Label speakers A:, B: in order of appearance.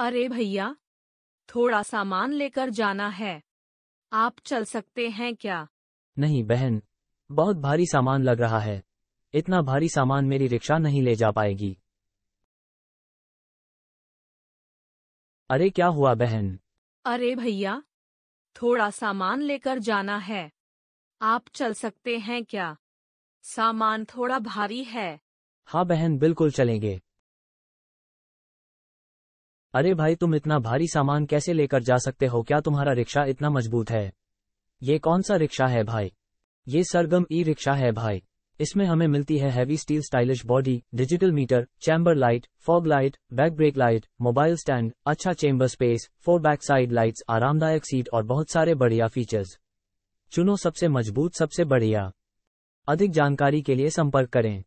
A: अरे भैया थोड़ा सामान लेकर जाना है आप चल सकते हैं क्या
B: नहीं बहन बहुत भारी सामान लग रहा है इतना भारी सामान मेरी रिक्शा नहीं ले जा पाएगी अरे क्या हुआ बहन
A: अरे भैया थोड़ा सामान लेकर जाना है आप चल सकते हैं क्या सामान थोड़ा भारी है
B: हाँ बहन बिल्कुल चलेंगे अरे भाई तुम इतना भारी सामान कैसे लेकर जा सकते हो क्या तुम्हारा रिक्शा इतना मजबूत है ये कौन सा रिक्शा है भाई ये सरगम ई रिक्शा है भाई इसमें हमें मिलती है heavy steel stylish body digital meter chamber light fog light back brake light mobile stand अच्छा chamber space four back side lights आरामदायक सीट और बहुत सारे बढ़िया फीचर्स चुनो सबसे मजबूत सबसे बढ़िया अधिक जानकारी के लिए संपर्क करें